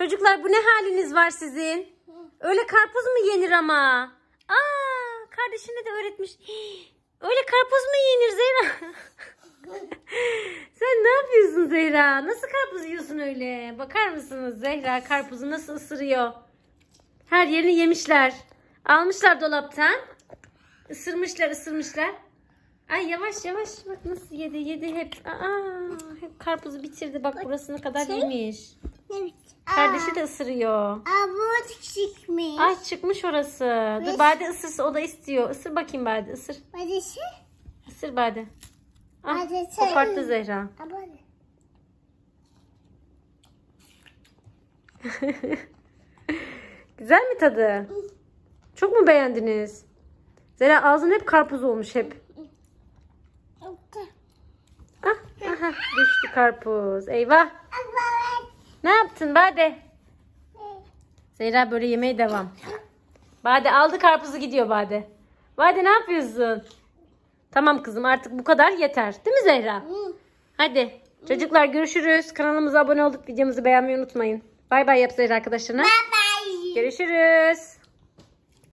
Çocuklar bu ne haliniz var sizin? Öyle karpuz mu yenir ama? Aa, kardeşine de öğretmiş. öyle karpuz mu yenir Zehra? Sen ne yapıyorsun Zehra? Nasıl karpuz yiyorsun öyle? Bakar mısınız Zehra karpuzu nasıl ısırıyor? Her yerini yemişler. Almışlar dolaptan. Isırmışlar ısırmışlar. Ay yavaş yavaş bak nasıl yedi yedi hep. Aa, hep karpuzu bitirdi bak burasını kadar şey, yemiş. Kardeşi de ısırıyor. Aa bu çıkmış. Ay çıkmış orası. Dur Bade ısırsa o da istiyor. Isır bakayım Bade ısır. Badesi? Isır Bade. Ah, Badesi. Koparttı Zehra. Güzel mi tadı? Çok mu beğendiniz? Zehra ağzın hep karpuz olmuş hep. Ah, aha, düştü karpuz. Eyvah. Ne yaptın Bade? Zehra böyle yemeğe devam. Bade aldı karpuzu gidiyor Bade. Bade ne yapıyorsun? Tamam kızım artık bu kadar yeter. Değil mi Zehra? Hadi. Çocuklar görüşürüz. Kanalımıza abone olduk. Videomuzu beğenmeyi unutmayın. Bay bay yap Zehra arkadaşlarına. Bay bay. Görüşürüz.